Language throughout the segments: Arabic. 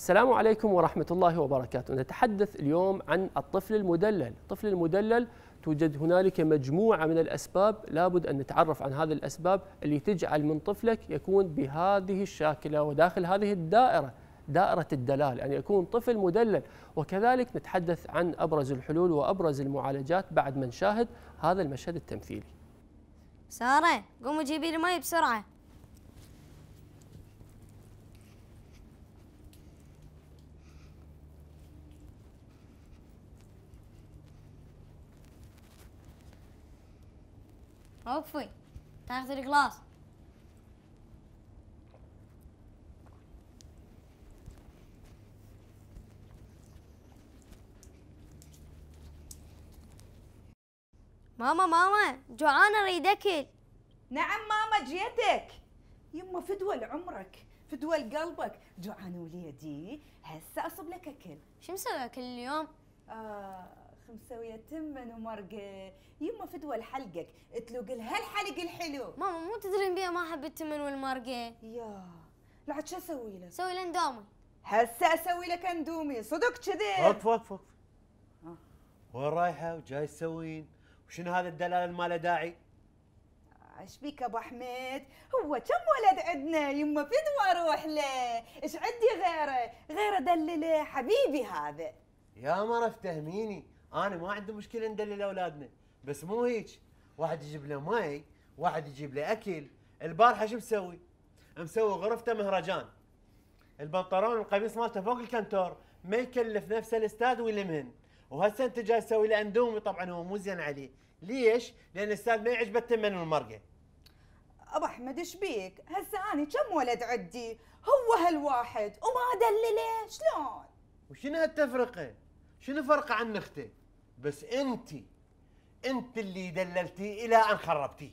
السلام عليكم ورحمة الله وبركاته نتحدث اليوم عن الطفل المدلل الطفل المدلل توجد هنالك مجموعة من الأسباب لابد أن نتعرف عن هذه الأسباب اللي تجعل من طفلك يكون بهذه الشاكلة وداخل هذه الدائرة دائرة الدلال أن يعني يكون طفل مدلل وكذلك نتحدث عن أبرز الحلول وأبرز المعالجات بعد ما نشاهد هذا المشهد التمثيلي سارة قومي جيبي المي بسرعة اوفي تاخذ القلاص ماما ماما جوعانة اريد اكل نعم ماما جيتك يما فدوى لعمرك فدوى لقلبك جوعانة وليدي هسه اصب لك اكل شو مسوي اكل اليوم؟ آه مسويه تمن ومرقه يما فدوى لحلقك تلوق لها الحلق الحلو ماما مو تدرين بيها ما احب التمن والمرقه يا لعد شو اسوي لك؟ سوي له اندومي هسه اسوي لك اندومي صدق كذي وقف وقف وقف آه. وين رايحه وجاي تسوين؟ وشنو هذا الدلال ما له داعي؟ ايش بيك ابو حميد؟ هو كم ولد عندنا يما فدوى اروح له، ايش عندي غيره؟ غيره دلله حبيبي هذا. يا مرة افتهميني انا ما عندي مشكله ندلل اولادنا بس مو هيك واحد يجيب له مي واحد يجيب له اكل البارحه شو مسوي؟ مسوي غرفته مهرجان البنطلون والقميص مالته فوق الكنتور ما يكلف نفسه الاستاذ ويلمهن وهسه انت جاي تسوي له اندومي طبعا هو مو زين عليه ليش؟ لان الاستاذ ما يعجبه التمن والمرقه ابو احمد ايش بيك؟ هسه انا كم ولد عندي؟ هو هالواحد وما ادلله شلون؟ وشنو هالتفرقه؟ شنو فرقه عن اخته؟ بس انت انت اللي دللتيه الى ان خربتيه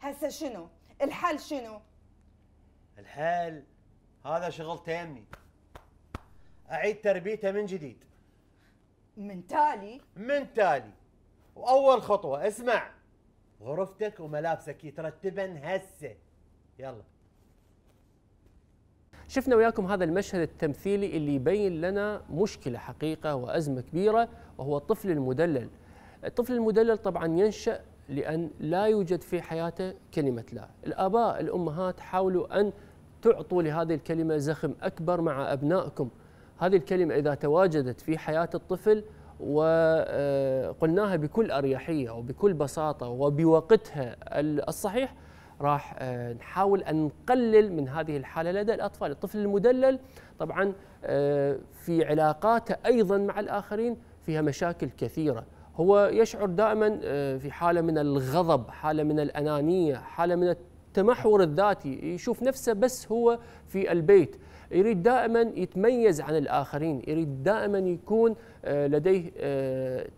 هسه شنو الحل شنو الحل هذا شغل تامي اعيد تربيته من جديد من تالي من تالي واول خطوه اسمع غرفتك وملابسك يترتبن هسه يلا شفنا وياكم هذا المشهد التمثيلي اللي يبين لنا مشكلة حقيقة وأزمة كبيرة وهو الطفل المدلل الطفل المدلل طبعا ينشأ لأن لا يوجد في حياته كلمة لا الآباء الأمهات حاولوا أن تعطوا لهذه الكلمة زخم أكبر مع أبنائكم هذه الكلمة إذا تواجدت في حياة الطفل وقلناها آه، بكل أريحية وبكل بساطة وبوقتها الصحيح راح آه، نحاول أن نقلل من هذه الحالة لدى الأطفال الطفل المدلل طبعا آه، في علاقاته أيضا مع الآخرين فيها مشاكل كثيرة هو يشعر دائما آه، في حالة من الغضب حالة من الأنانية حالة من التمحور الذاتي يشوف نفسه بس هو في البيت يريد دائما يتميز عن الآخرين يريد دائما يكون لديه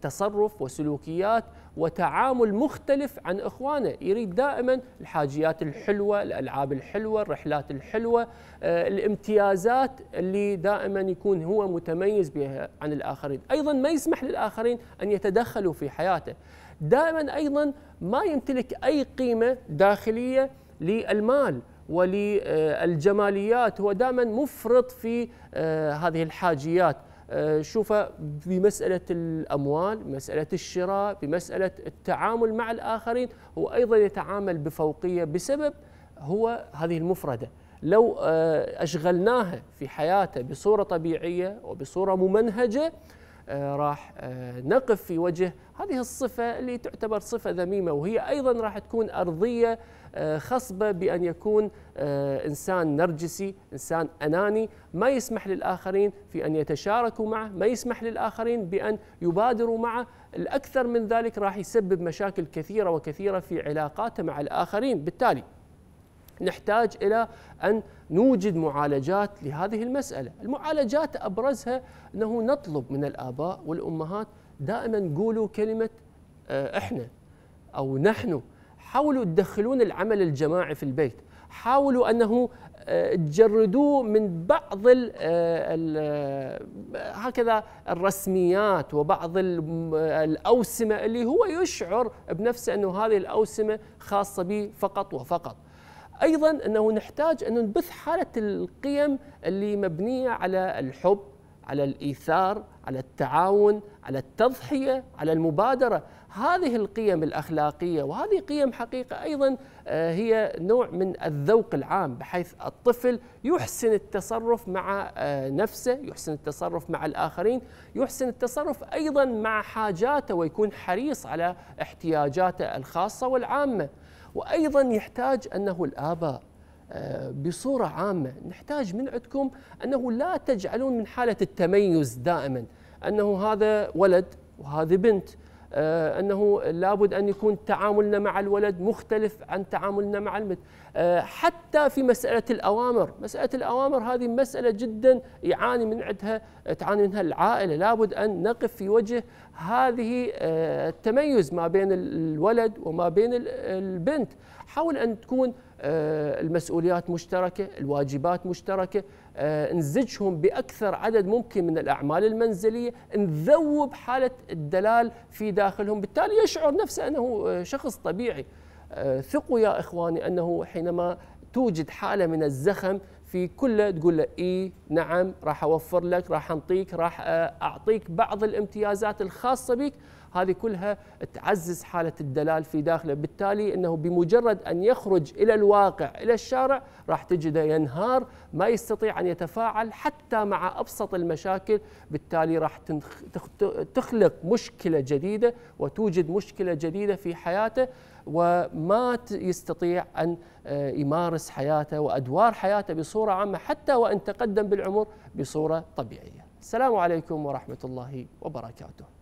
تصرف وسلوكيات وتعامل مختلف عن اخوانه يريد دائما الحاجيات الحلوه الالعاب الحلوه الرحلات الحلوه آه، الامتيازات اللي دائما يكون هو متميز بها عن الاخرين ايضا ما يسمح للاخرين ان يتدخلوا في حياته دائما ايضا ما يمتلك اي قيمه داخليه للمال وللجماليات هو دائما مفرط في آه، هذه الحاجيات آه، شوفه بمسألة الأموال مسألة الشراء بمسألة التعامل مع الآخرين هو أيضا يتعامل بفوقية بسبب هو هذه المفردة لو آه، أشغلناها في حياته بصورة طبيعية وبصورة ممنهجة آه، راح آه، نقف في وجه هذه الصفة اللي تعتبر صفة ذميمة وهي أيضا راح تكون أرضية آه، خصبة بأن يكون إنسان نرجسي إنسان أناني ما يسمح للآخرين في أن يتشاركوا معه ما يسمح للآخرين بأن يبادروا معه الأكثر من ذلك راح يسبب مشاكل كثيرة وكثيرة في علاقاته مع الآخرين بالتالي نحتاج إلى أن نوجد معالجات لهذه المسألة المعالجات أبرزها أنه نطلب من الآباء والأمهات دائما قولوا كلمة آه، إحنا أو نحن حاولوا تدخلون العمل الجماعي في البيت حاولوا أنه آه، تجردوه من بعض الـ آه، الـ هكذا الرسميات وبعض الأوسمة اللي هو يشعر بنفسه أنه هذه الأوسمة خاصة به فقط وفقط ايضا انه نحتاج ان نبث حاله القيم اللي مبنيه على الحب على الايثار على التعاون على التضحيه على المبادره هذه القيم الاخلاقيه وهذه قيم حقيقه ايضا آه، هي نوع من الذوق العام بحيث الطفل يحسن التصرف مع آه، نفسه يحسن التصرف مع الاخرين يحسن التصرف ايضا مع حاجاته ويكون حريص على احتياجاته الخاصه والعامه وأيضا يحتاج أنه الآباء آه، بصورة عامة نحتاج من عندكم أنه لا تجعلون من حالة التميز دائما أنه هذا ولد وهذه بنت آه، أنه لابد أن يكون تعاملنا مع الولد مختلف عن تعاملنا مع المت آه، حتى في مسألة الأوامر مسألة الأوامر هذه مسألة جدا يعاني من عندها تعاني منها العائلة لابد أن نقف في وجه هذه آه، التميز ما بين الولد وما بين البنت حاول أن تكون المسؤوليات مشتركة الواجبات مشتركة آه، نزجهم باكثر عدد ممكن من الاعمال المنزليه، نذوب حاله الدلال في داخلهم، بالتالي يشعر نفسه انه آه، شخص طبيعي. آه، ثقوا يا اخواني انه حينما توجد حاله من الزخم في كله تقول له اي نعم راح اوفر لك راح انطيك راح آه، اعطيك بعض الامتيازات الخاصه بك هذه كلها تعزز حاله الدلال في داخله بالتالي انه بمجرد ان يخرج الى الواقع الى الشارع راح تجده ينهار ما يستطيع ان يتفاعل حتى مع ابسط المشاكل بالتالي راح تخلق مشكله جديده وتوجد مشكله جديده في حياته وما يستطيع ان آه، يمارس حياته وادوار حياته بصوره عامه حتى وان تقدم بالعمر بصوره طبيعيه. السلام عليكم ورحمه الله وبركاته.